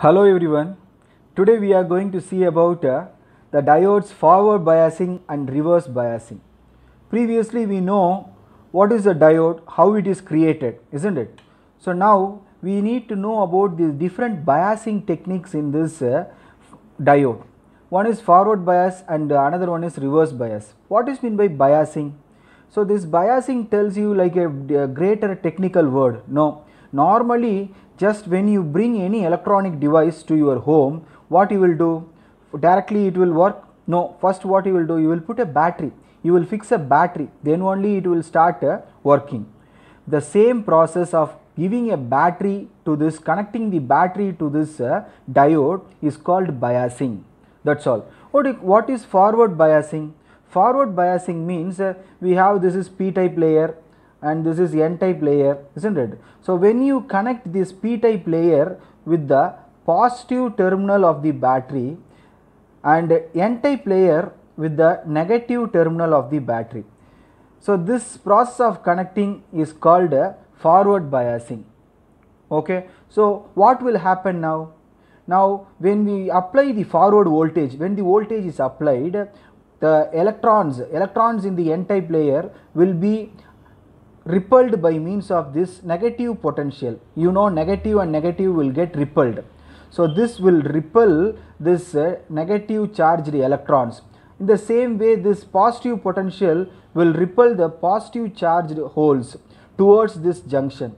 Hello everyone. Today we are going to see about uh, the diodes forward biasing and reverse biasing. Previously we know what is a diode, how it is created, isn't it? So now we need to know about the different biasing techniques in this uh, diode. One is forward bias and uh, another one is reverse bias. What is meant by biasing? So this biasing tells you like a, a greater technical word. No, Normally, just when you bring any electronic device to your home, what you will do? Directly it will work? No, first what you will do? You will put a battery, you will fix a battery, then only it will start uh, working. The same process of giving a battery to this, connecting the battery to this uh, diode is called biasing. That's all. What, what is forward biasing? Forward biasing means uh, we have this is p-type layer and this is n-type layer isn't it. So when you connect this p-type layer with the positive terminal of the battery and n-type layer with the negative terminal of the battery. So this process of connecting is called forward biasing. Okay. So what will happen now? Now when we apply the forward voltage, when the voltage is applied, the electrons, electrons in the n-type layer will be repelled by means of this negative potential. You know negative and negative will get repelled. So this will repel this uh, negative charged electrons. In the same way this positive potential will repel the positive charged holes towards this junction.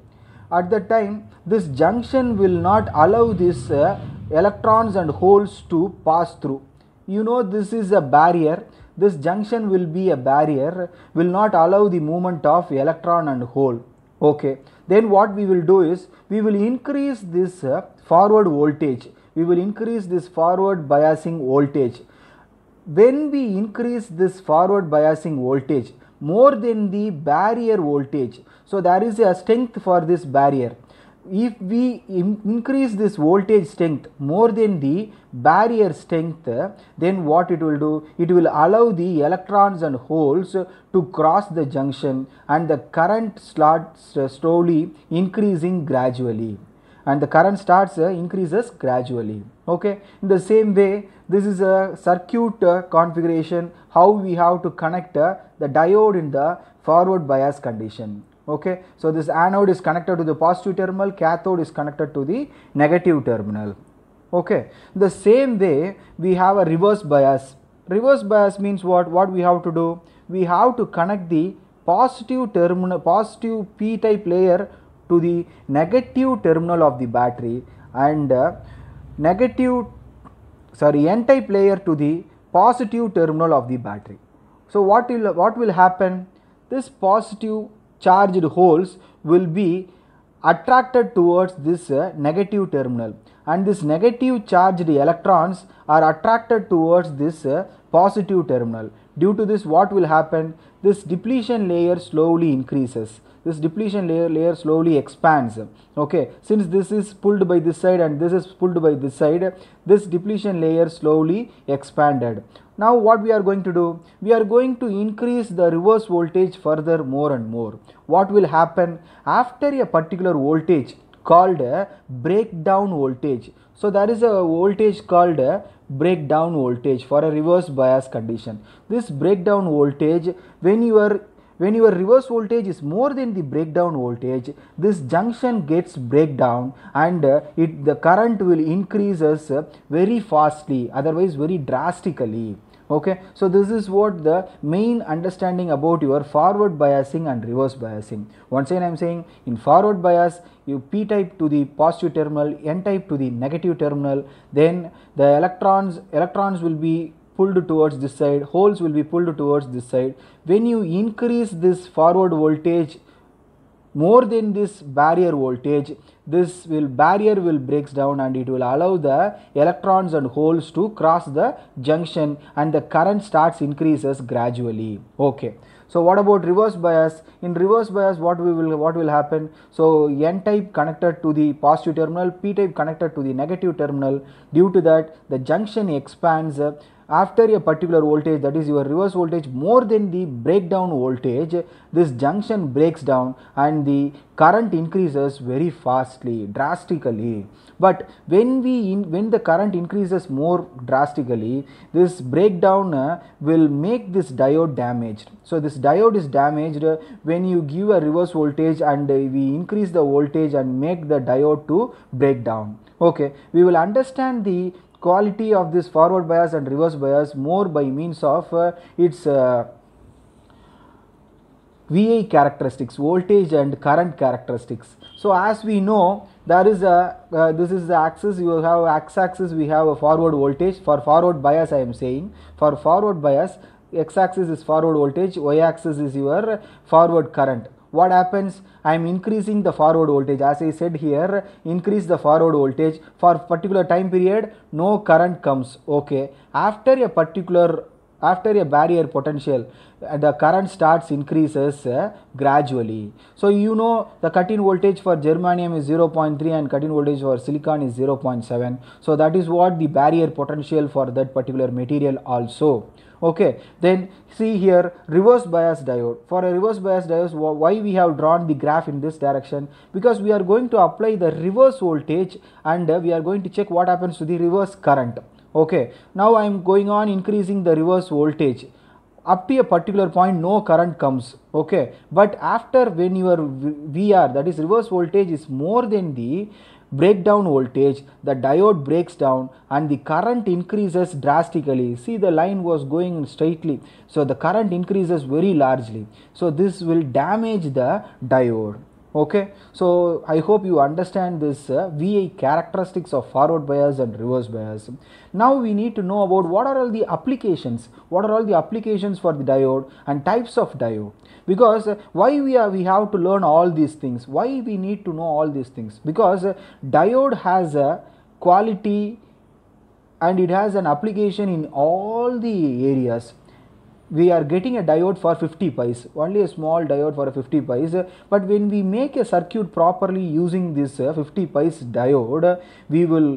At the time this junction will not allow these uh, electrons and holes to pass through. You know this is a barrier this junction will be a barrier, will not allow the movement of electron and hole. Okay. Then what we will do is, we will increase this uh, forward voltage, we will increase this forward biasing voltage. When we increase this forward biasing voltage more than the barrier voltage, so there is a strength for this barrier if we increase this voltage strength more than the barrier strength then what it will do it will allow the electrons and holes to cross the junction and the current starts uh, slowly increasing gradually and the current starts uh, increases gradually okay in the same way this is a circuit uh, configuration how we have to connect the diode in the forward bias condition okay so this anode is connected to the positive terminal cathode is connected to the negative terminal okay the same way we have a reverse bias reverse bias means what what we have to do we have to connect the positive terminal positive p type layer to the negative terminal of the battery and uh, negative sorry n type layer to the positive terminal of the battery so what will what will happen this positive charged holes will be attracted towards this uh, negative terminal and this negative charged electrons are attracted towards this uh, positive terminal. Due to this what will happen? This depletion layer slowly increases this depletion layer layer slowly expands okay since this is pulled by this side and this is pulled by this side this depletion layer slowly expanded now what we are going to do we are going to increase the reverse voltage further more and more what will happen after a particular voltage called breakdown voltage so there is a voltage called breakdown voltage for a reverse bias condition this breakdown voltage when you are when your reverse voltage is more than the breakdown voltage this junction gets breakdown and uh, it the current will increases uh, very fastly otherwise very drastically okay so this is what the main understanding about your forward biasing and reverse biasing once again i am saying in forward bias you p type to the positive terminal n type to the negative terminal then the electrons electrons will be pulled towards this side holes will be pulled towards this side when you increase this forward voltage more than this barrier voltage this will barrier will breaks down and it will allow the electrons and holes to cross the junction and the current starts increases gradually okay so what about reverse bias in reverse bias what we will what will happen so n type connected to the positive terminal p type connected to the negative terminal due to that the junction expands after a particular voltage that is your reverse voltage more than the breakdown voltage this junction breaks down and the current increases very fastly drastically but when we in, when the current increases more drastically this breakdown uh, will make this diode damaged so this diode is damaged uh, when you give a reverse voltage and uh, we increase the voltage and make the diode to break down okay we will understand the quality of this forward bias and reverse bias more by means of uh, its uh, VI characteristics, voltage and current characteristics. So, as we know there is a uh, this is the axis you have x axis we have a forward voltage for forward bias I am saying for forward bias x axis is forward voltage y axis is your forward current what happens i am increasing the forward voltage as i said here increase the forward voltage for particular time period no current comes okay after a particular after a barrier potential the current starts increases uh, gradually so you know the cutting voltage for germanium is 0.3 and cutting voltage for silicon is 0.7 so that is what the barrier potential for that particular material also okay then see here reverse bias diode for a reverse bias diode why we have drawn the graph in this direction because we are going to apply the reverse voltage and uh, we are going to check what happens to the reverse current okay now i am going on increasing the reverse voltage up to a particular point no current comes okay but after when your vr that is reverse voltage is more than the breakdown voltage, the diode breaks down and the current increases drastically. See the line was going straightly. So the current increases very largely. So this will damage the diode okay so i hope you understand this uh, va characteristics of forward bias and reverse bias now we need to know about what are all the applications what are all the applications for the diode and types of diode because uh, why we are we have to learn all these things why we need to know all these things because uh, diode has a quality and it has an application in all the areas we are getting a diode for 50 pies only a small diode for 50 pies uh, but when we make a circuit properly using this 50 pies diode we will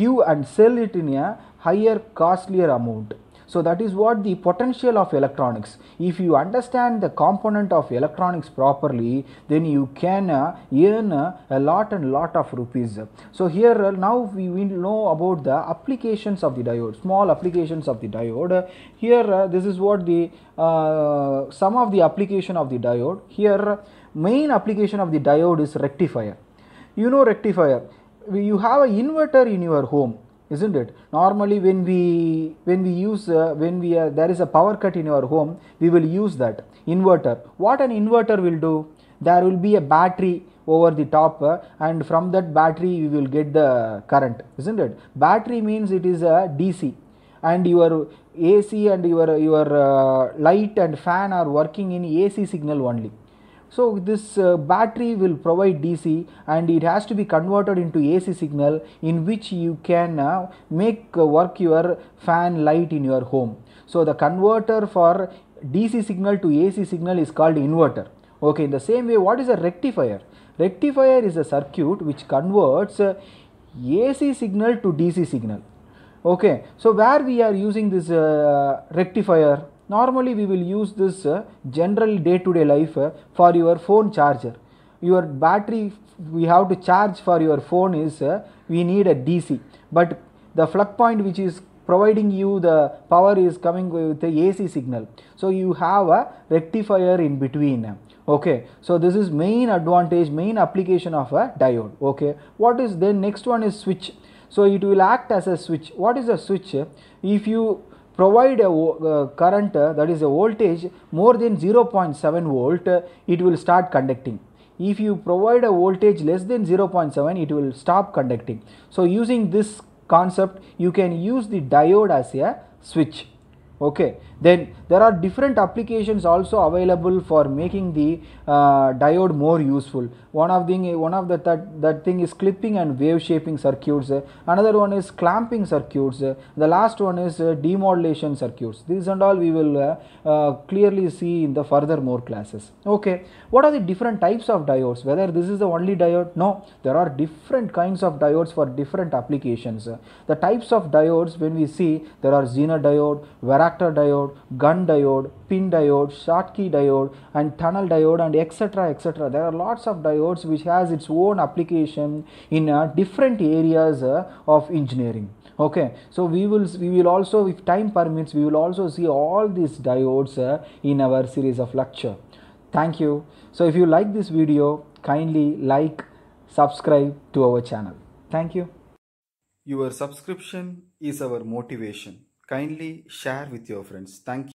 give and sell it in a higher costlier amount so that is what the potential of electronics. If you understand the component of electronics properly, then you can uh, earn uh, a lot and lot of rupees. So here uh, now we will know about the applications of the diode, small applications of the diode. Here this is what the some of the application of the diode. Here main application of the diode is rectifier. You know rectifier, you have an inverter in your home isn't it normally when we when we use uh, when we uh, there is a power cut in our home we will use that inverter what an inverter will do there will be a battery over the top uh, and from that battery we will get the current isn't it battery means it is a dc and your ac and your your uh, light and fan are working in ac signal only so this uh, battery will provide DC and it has to be converted into AC signal in which you can uh, make uh, work your fan light in your home. So the converter for DC signal to AC signal is called inverter. Okay, in the same way what is a rectifier? Rectifier is a circuit which converts uh, AC signal to DC signal. Okay, so where we are using this uh, rectifier normally we will use this uh, general day to day life uh, for your phone charger your battery we have to charge for your phone is uh, we need a dc but the plug point which is providing you the power is coming with the AC signal. So you have a rectifier in between. Okay, so this is main advantage, main application of a diode. Okay, what is then next one is switch. So it will act as a switch. What is a switch? If you provide a uh, current uh, that is a voltage more than 0.7 volt uh, it will start conducting if you provide a voltage less than 0.7 it will stop conducting so using this concept you can use the diode as a switch okay then there are different applications also available for making the uh, diode more useful. One of the one of the that, that thing is clipping and wave shaping circuits. Another one is clamping circuits. The last one is uh, demodulation circuits. These and all we will uh, uh, clearly see in the further more classes. Okay, what are the different types of diodes? Whether this is the only diode? No, there are different kinds of diodes for different applications. The types of diodes when we see there are Zener diode, varactor diode, diode, gun diode, pin diode, key diode and tunnel diode and etc etc. There are lots of diodes which has its own application in uh, different areas uh, of engineering. Okay, so we will we will also if time permits we will also see all these diodes uh, in our series of lecture. Thank you. So if you like this video kindly like subscribe to our channel. Thank you. Your subscription is our motivation kindly share with your friends thank you